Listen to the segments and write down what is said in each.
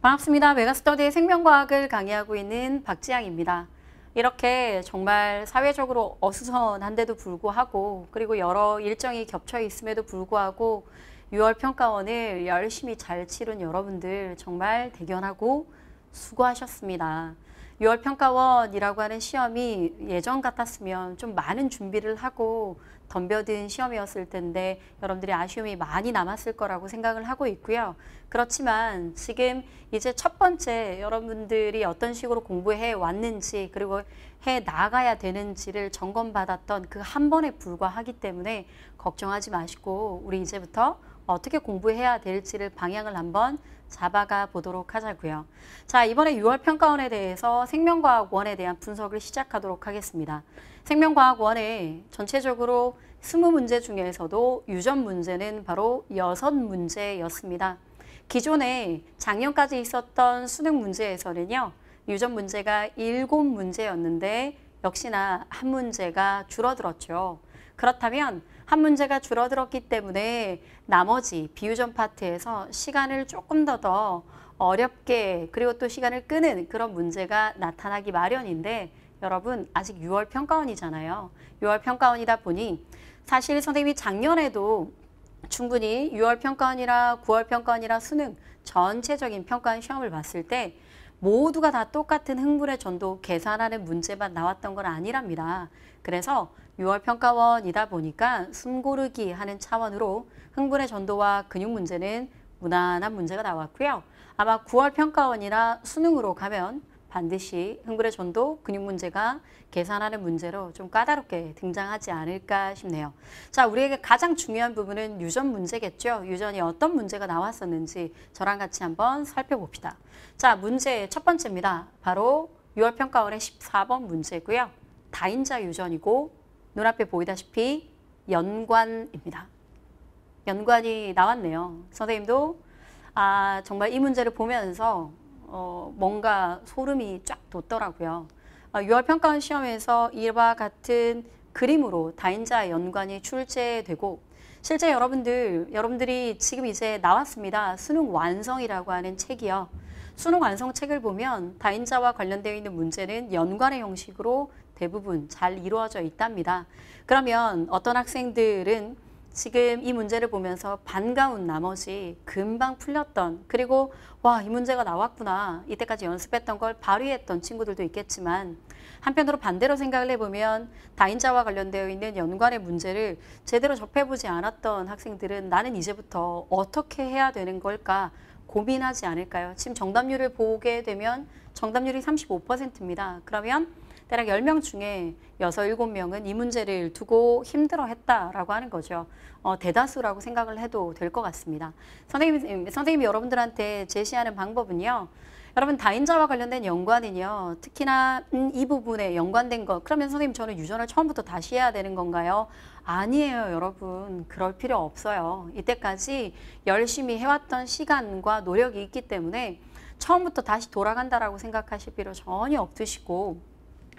반갑습니다. 메가스터디의 생명과학을 강의하고 있는 박지향입니다. 이렇게 정말 사회적으로 어수선한데도 불구하고 그리고 여러 일정이 겹쳐 있음에도 불구하고 6월 평가원을 열심히 잘 치른 여러분들 정말 대견하고 수고하셨습니다. 6월 평가원이라고 하는 시험이 예전 같았으면 좀 많은 준비를 하고 덤벼든 시험이었을 텐데 여러분들이 아쉬움이 많이 남았을 거라고 생각을 하고 있고요. 그렇지만 지금 이제 첫 번째 여러분들이 어떤 식으로 공부해 왔는지 그리고 해 나가야 되는지를 점검받았던 그 한 번에 불과하기 때문에 걱정하지 마시고 우리 이제부터 어떻게 공부해야 될지를 방향을 한번 잡아가 보도록 하자고요. 자 이번에 6월 평가원에 대해서 생명과학원에 대한 분석을 시작하도록 하겠습니다. 생명과학원에 전체적으로 20문제 중에서도 유전 문제는 바로 6문제였습니다. 기존에 작년까지 있었던 수능 문제에서는요. 유전 문제가 7문제였는데 역시나 한 문제가 줄어들었죠. 그렇다면 한 문제가 줄어들었기 때문에 나머지 비유전 파트에서 시간을 조금 더 더 어렵게 그리고 또 시간을 끄는 그런 문제가 나타나기 마련인데 여러분 아직 6월 평가원이잖아요. 6월 평가원이다 보니 사실 선생님이 작년에도 충분히 6월 평가원이라 9월 평가원이라 수능 전체적인 평가원 시험을 봤을 때 모두가 다 똑같은 흥분의 전도 계산하는 문제만 나왔던 건 아니랍니다. 그래서 6월 평가원이다 보니까 숨고르기 하는 차원으로 흥분의 전도와 근육 문제는 무난한 문제가 나왔고요. 아마 9월 평가원이나 수능으로 가면 반드시 흥분의 전도 근육 문제가 계산하는 문제로 좀 까다롭게 등장하지 않을까 싶네요. 자, 우리에게 가장 중요한 부분은 유전 문제겠죠. 유전이 어떤 문제가 나왔었는지 저랑 같이 한번 살펴봅시다. 자, 문제 첫 번째입니다. 바로 6월 평가원의 14번 문제고요. 다인자 유전이고 눈앞에 보이다시피 연관입니다. 연관이 나왔네요. 선생님도 아 정말 이 문제를 보면서 어, 뭔가 소름이 쫙 돋더라고요. 아, 평가원 시험에서 이와 같은 그림으로 다인자 연관이 출제되고 실제 여러분들, 여러분들이 지금 이제 나왔습니다. 수능 완성이라고 하는 책이요. 수능 완성 책을 보면 다인자와 관련되어 있는 문제는 연관의 형식으로 대부분 잘 이루어져 있답니다. 그러면 어떤 학생들은 지금 이 문제를 보면서 반가운 나머지 금방 풀렸던 그리고 와 이 문제가 나왔구나 이때까지 연습했던 걸 발휘했던 친구들도 있겠지만 한편으로 반대로 생각을 해보면 다인자와 관련되어 있는 연관의 문제를 제대로 접해보지 않았던 학생들은 나는 이제부터 어떻게 해야 되는 걸까 고민하지 않을까요? 지금 정답률을 보게 되면 정답률이 35%입니다. 그러면 대략 10명 중에 6, 7명은 이 문제를 두고 힘들어했다라고 하는 거죠. 어, 대다수라고 생각을 해도 될 것 같습니다. 선생님, 선생님이 여러분들한테 제시하는 방법은요. 여러분 다인자와 관련된 연관은요. 특히나 음, 이 부분에 연관된 것. 그러면 선생님 저는 유전을 처음부터 다시 해야 되는 건가요? 아니에요 여러분 그럴 필요 없어요. 이때까지 열심히 해왔던 시간과 노력이 있기 때문에 처음부터 다시 돌아간다라고 생각하실 필요 전혀 없으시고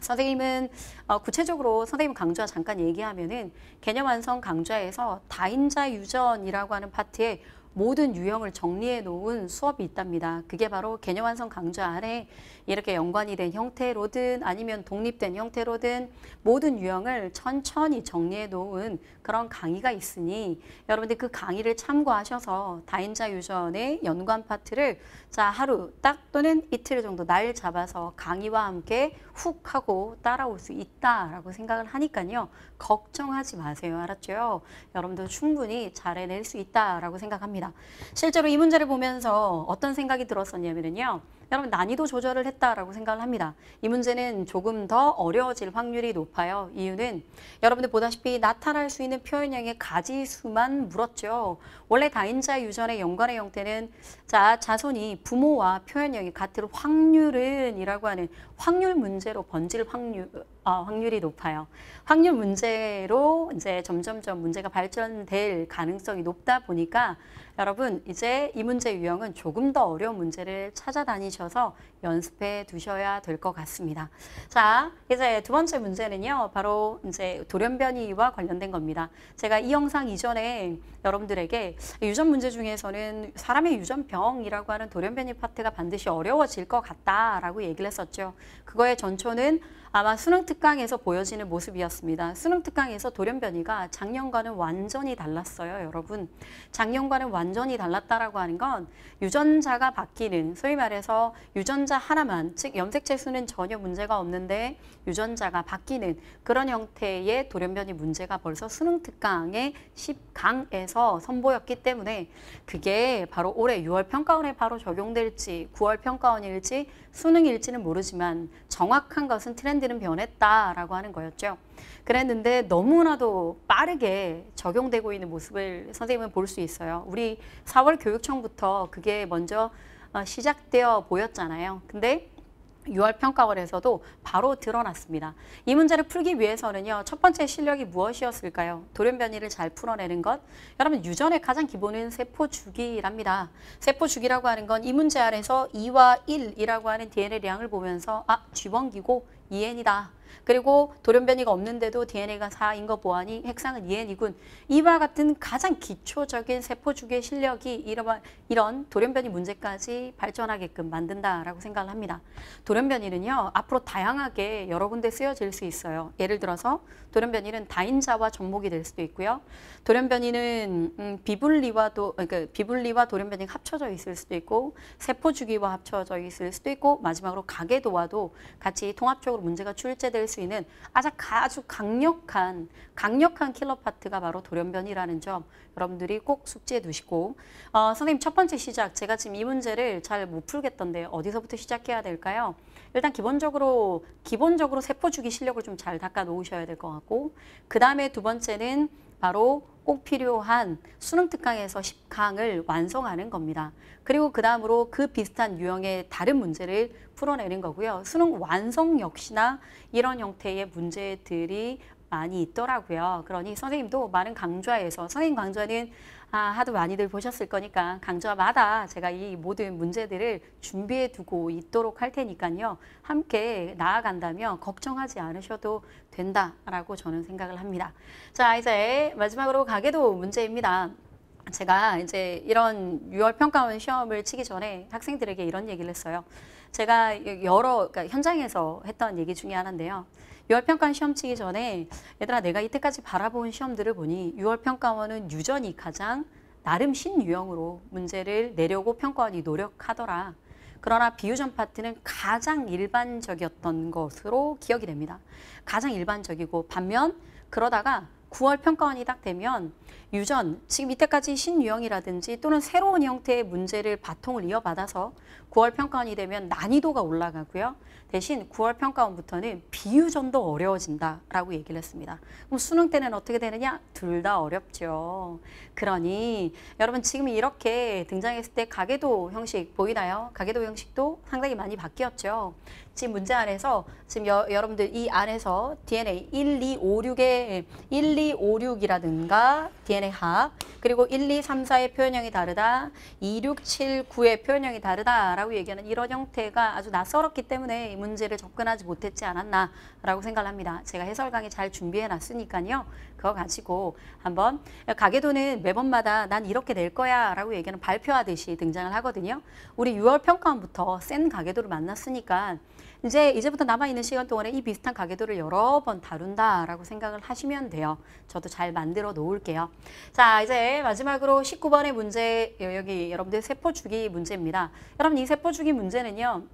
선생님은 어, 구체적으로 선생님 강좌 잠깐 얘기하면은 개념 완성 강좌에서 다인자 유전이라고 하는 파트에 모든 유형을 정리해 놓은 수업이 있답니다. 그게 바로 개념 완성 강좌 안에 이렇게 연관이 된 형태로든 아니면 독립된 형태로든 모든 유형을 천천히 정리해 놓은 그런 강의가 있으니 여러분들 그 강의를 참고하셔서 다인자 유전의 연관 파트를 자 하루 딱 또는 이틀 정도 날 잡아서 강의와 함께 훅 하고 따라올 수 있다라고 생각을 하니까요. 걱정하지 마세요. 알았죠? 여러분들 충분히 잘 해낼 수 있다라고 생각합니다. 실제로 이 문제를 보면서 어떤 생각이 들었었냐면요. 여러분 난이도 조절을 했다라고 생각을 합니다. 이 문제는 조금 더 어려워질 확률이 높아요. 이유는 여러분들 보다시피 나타날 수 있는 표현형의 가지수만 물었죠. 원래 다인자 유전의 연관의 형태는 자 자손이 부모와 표현형이 같을 확률은 이라고 하는 확률 문제로 번질 확률 어, 확률이 높아요. 확률 문제로 이제 점점점 문제가 발전될 가능성이 높다 보니까 여러분 이제 이 문제 유형은 조금 더 어려운 문제를 찾아다니셔서 연습해 두셔야 될 것 같습니다. 자, 이제 두 번째 문제는요. 바로 이제 돌연변이와 관련된 겁니다. 제가 이 영상 이전에 여러분들에게 유전 문제 중에서는 사람의 유전병이라고 하는 돌연변이 파트가 반드시 어려워질 것 같다라고 얘기를 했었죠. 그거의 전초는 아마 수능 특 특강에서 보여지는 모습이었습니다. 수능 특강에서 돌연변이가 작년과는 완전히 달랐어요, 여러분. 작년과는 완전히 달랐다라고 하는 건 유전자가 바뀌는, 소위 말해서 유전자 하나만, 즉 염색체수는 전혀 문제가 없는데 유전자가 바뀌는 그런 형태의 돌연변이 문제가 벌써 수능 특강의 10강에서 선보였기 때문에 그게 바로 올해 6월 평가원에 바로 적용될지 9월 평가원일지 수능일지는 모르지만 정확한 것은 트렌드는 변했다. 있다라고 하는 거였죠. 그랬는데 너무나도 빠르게 적용되고 있는 모습을 선생님은 볼 수 있어요. 우리 4월 교육청부터 그게 먼저 어, 시작되어 보였잖아요. 근데 6월 평가원에서도 바로 드러났습니다. 이 문제를 풀기 위해서는요. 첫 번째 실력이 무엇이었을까요? 돌연변이를 잘 풀어내는 것. 여러분 유전의 가장 기본은 세포주기랍니다. 세포주기라고 하는 건 이 문제 안에서 2와 1이라고 하는 DNA량을 보면서 아, 쥐번기고 EN이다. 그리고 돌연변이가 없는데도 DNA가 4인 거 보아니 핵상은 2N이군. 이와 같은 가장 기초적인 세포주기의 실력이 이런, 이런 돌연변이 문제까지 발전하게끔 만든다라고 생각을 합니다. 돌연변이는요. 앞으로 다양하게 여러 군데 쓰여질 수 있어요. 예를 들어서 돌연변이는 다인자와 접목이 될 수도 있고요. 돌연변이는 음, 비분리와도 그러니까 비분리와 돌연변이가 합쳐져 있을 수도 있고 세포주기와 합쳐져 있을 수도 있고 마지막으로 가계도와도 같이 통합적으로 문제가 출제될 제거수 있는 아주 아주 강력한 강력한 킬러 파트가 바로 돌연변이라는 점 여러분들이 꼭 숙지해 두시고 어, 선생님 첫 번째 시작 제가 지금 이 문제를 잘 못 풀겠던데 어디서부터 시작해야 될까요? 일단 기본적으로 기본적으로 세포 주기 실력을 좀 잘 닦아 놓으셔야 될 것 같고 그 다음에 두 번째는 바로 꼭 필요한 수능 특강에서 10강을 완성하는 겁니다. 그리고 그 다음으로 그 비슷한 유형의 다른 문제를 풀어내는 거고요. 수능 완성 역시나 이런 형태의 문제들이 많이 있더라고요. 그러니 선생님도 많은 강좌에서 선생님 강좌는 아, 하도 많이들 보셨을 거니까 강좌마다 제가 이 모든 문제들을 준비해 두고 있도록 할 테니까요. 함께 나아간다면 걱정하지 않으셔도 된다라고 저는 생각을 합니다. 자 이제 마지막으로 가게도 문제입니다. 제가 이제 이런 6월 평가원 시험을 치기 전에 학생들에게 이런 얘기를 했어요. 제가 여러 그러니까 현장에서 했던 얘기 중에 하나인데요. 6월 평가원 시험 치기 전에 얘들아 내가 이때까지 바라본 시험들을 보니 6월 평가원은 유전이 가장 나름 신유형으로 문제를 내려고 평가원이 노력하더라. 그러나 비유전 파트는 가장 일반적이었던 것으로 기억이 됩니다. 가장 일반적이고 반면 그러다가 9월 평가원이 딱 되면 유전, 지금 이때까지 신유형이라든지 또는 새로운 형태의 문제를 바통을 이어받아서 9월 평가원이 되면 난이도가 올라가고요. 대신 9월 평가원부터는 비유전도 어려워진다라고 얘기를 했습니다. 그럼 수능 때는 어떻게 되느냐? 둘 다 어렵죠. 그러니 여러분 지금 이렇게 등장했을 때 가계도 형식 보이나요? 가계도 형식도 상당히 많이 바뀌었죠. 지금 문제 안에서 지금 여, 여러분들 이 안에서 DNA 1, 2, 5, 6의 1, 2, 5, 6이라든가 DNA 얘네 합. 그리고 1, 2, 3, 4의 표현형이 다르다. 2, 6, 7, 9의 표현형이 다르다라고 얘기하는 이런 형태가 아주 낯설었기 때문에 이 문제를 접근하지 못했지 않았나라고 생각 합니다. 제가 해설 강의 잘 준비해 놨으니까요. 그거 가지고 한번 가계도는 매번마다 난 이렇게 낼 거야 라고 얘기하는 발표하듯이 등장을 하거든요. 우리 6월 평가원부터 센 가계도를 만났으니까 이제 이제부터 남아있는 시간 동안에 이 비슷한 가계도를 여러 번 다룬다라고 생각을 하시면 돼요. 저도 잘 만들어 놓을게요. 자, 이제 마지막으로 19번의 문제, 여기 여러분들 세포주기 문제입니다. 여러분 이 세포주기 문제는요.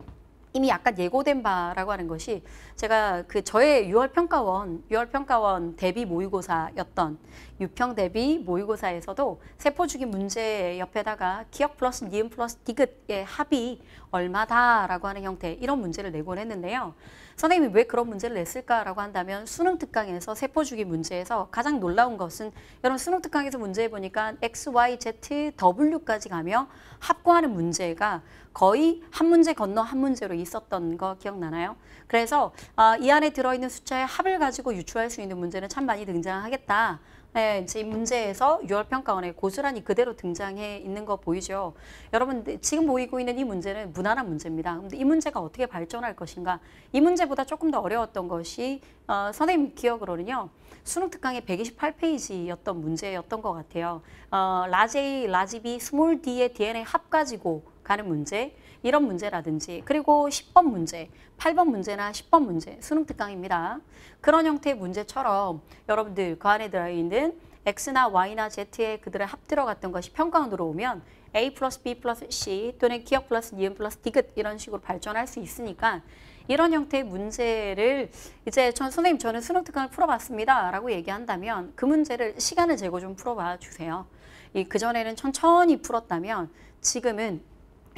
이미 약간 예고된 바라고 하는 것이 제가 그 저의 6월 평가원, 6월 평가원 대비 모의고사였던 유평 대비 모의고사에서도 세포주기 문제 옆에다가 기억 플러스 니은 플러스 디귿의 합이 얼마다라고 하는 형태 이런 문제를 내곤 했는데요. 선생님이 왜 그런 문제를 냈을까라고 한다면 수능 특강에서 세포주기 문제에서 가장 놀라운 것은 여러분 수능 특강에서 문제 보니까 X, Y, Z, W까지 가며 합과하는 문제가 거의 한 문제 건너 한 문제로 있었던 거 기억나나요? 그래서 아, 이 안에 들어있는 숫자의 합을 가지고 유추할 수 있는 문제는 참 많이 등장하겠다. 네, 이제 이 문제에서 유월평가원의 고스란히 그대로 등장해 있는 거 보이죠. 여러분 네, 지금 보이고 있는 이 문제는 무난한 문제입니다. 근데 이 문제가 어떻게 발전할 것인가? 이 문제보다 조금 더 어려웠던 것이 어, 선생님 기억으로는요. 수능 특강의 128페이지였던 문제였던 것 같아요. 어, 라제 A, 라지 B, 스몰 D의 DNA 합 가지고 가는 문제. 이런 문제라든지 그리고 10번 문제, 8번 문제나 10번 문제 수능 특강입니다. 그런 형태의 문제처럼 여러분들 그 안에 들어있는 X나 Y나 Z에 그들의 합 들어갔던 것이 평가원으로 오면 A 플러스 B 플러스 C 또는 기억 플러스 니은 플러스 디귿 이런 식으로 발전할 수 있으니까 이런 형태의 문제를 이제 전 선생님 저는 수능 특강을 풀어봤습니다 라고 얘기한다면 그 문제를 시간을 재고 좀 풀어봐 주세요. 이 그전에는 천천히 풀었다면 지금은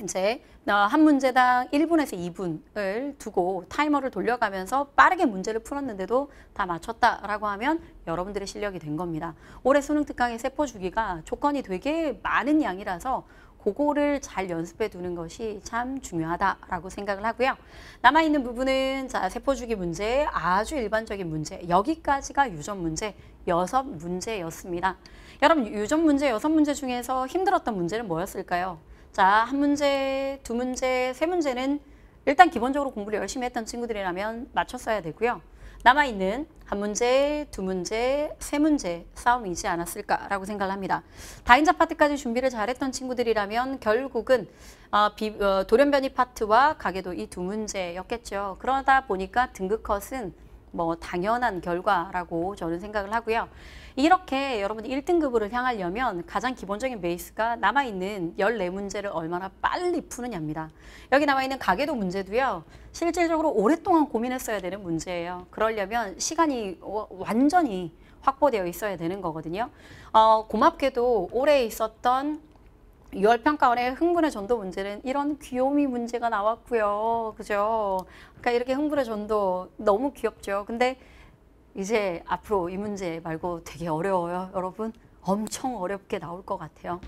이제 한 문제당 1분에서 2분을 두고 타이머를 돌려가면서 빠르게 문제를 풀었는데도 다 맞췄다라고 하면 여러분들의 실력이 된 겁니다. 올해 수능 특강의 세포 주기가 조건이 되게 많은 양이라서 그거를 잘 연습해 두는 것이 참 중요하다라고 생각을 하고요. 남아있는 부분은 자 세포주기 문제, 아주 일반적인 문제, 여기까지가 유전 문제, 여섯 문제였습니다. 여러분 유전 문제, 여섯 문제 중에서 힘들었던 문제는 뭐였을까요? 자, 한 문제, 두 문제, 세 문제는 일단 기본적으로 공부를 열심히 했던 친구들이라면 맞췄어야 되고요. 남아있는 한 문제, 두 문제, 세 문제 싸움이지 않았을까라고 생각을 합니다. 다인자 파트까지 준비를 잘했던 친구들이라면 결국은 어, 비, 어, 돌연변이 파트와 가계도 이 두 문제였겠죠. 그러다 보니까 등급컷은 뭐 당연한 결과라고 저는 생각을 하고요. 이렇게 여러분 1등급으로 향하려면 가장 기본적인 베이스가 남아있는 14문제를 얼마나 빨리 푸느냐입니다. 여기 남아있는 가계도 문제도요. 실질적으로 오랫동안 고민했어야 되는 문제예요. 그러려면 시간이 완전히 확보되어 있어야 되는 거거든요. 어, 고맙게도 올해 있었던 유월평가원의 흥분의 전도 문제는 이런 귀요미 문제가 나왔고요. 그죠? 그러니까 이렇게 흥분의 전도 너무 귀엽죠. 근데 이제 앞으로 이 문제 말고 되게 어려워요. 여러분 엄청 어렵게 나올 것 같아요.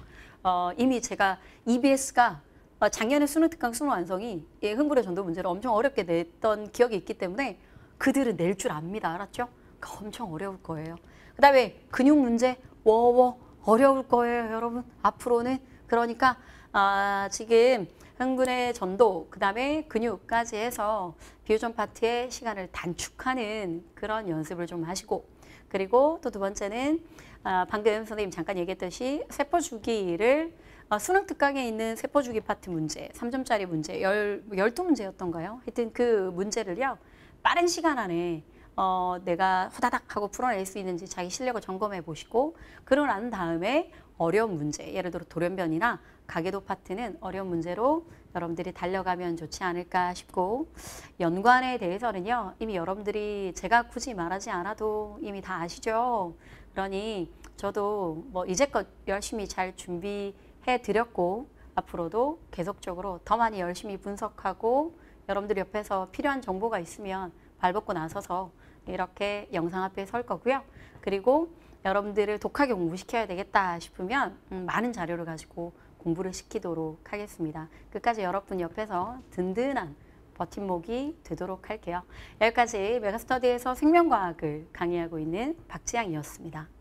어, 이미 제가 EBS가 어, 작년에 수능 특강 수능 완성이 예, 흥분의 전도 문제를 엄청 어렵게 냈던 기억이 있기 때문에 그들은 낼 줄 압니다. 알았죠? 그러니까 엄청 어려울 거예요. 그 다음에 근육 문제 워워 어려울 거예요. 여러분 앞으로는 그러니까 아, 지금 흥분의 전도, 그 다음에 근육까지 해서 비유전 파트의 시간을 단축하는 그런 연습을 좀 하시고 그리고 또 두 번째는 아, 방금 선생님 잠깐 얘기했듯이 세포주기를 아, 수능 특강에 있는 세포주기 파트 문제, 3점짜리 문제, 열, 12문제였던가요? 하여튼 그 문제를요. 빠른 시간 안에 어, 내가 후다닥 하고 풀어낼 수 있는지 자기 실력을 점검해 보시고 그러고 난 다음에 어려운 문제, 예를 들어 돌연변이나 가계도 파트는 어려운 문제로 여러분들이 달려가면 좋지 않을까 싶고 연관에 대해서는요. 이미 여러분들이 제가 굳이 말하지 않아도 이미 다 아시죠. 그러니 저도 뭐 이제껏 열심히 잘 준비해 드렸고 앞으로도 계속적으로 더 많이 열심히 분석하고 여러분들 옆에서 필요한 정보가 있으면 발벗고 나서서 이렇게 영상 앞에 설 거고요. 그리고 여러분들을 독하게 공부시켜야 되겠다 싶으면 음, 많은 자료를 가지고 공부를 시키도록 하겠습니다. 끝까지 여러분 옆에서 든든한 버팀목이 되도록 할게요. 여기까지 메가스터디에서 생명과학을 강의하고 있는 박지향이었습니다.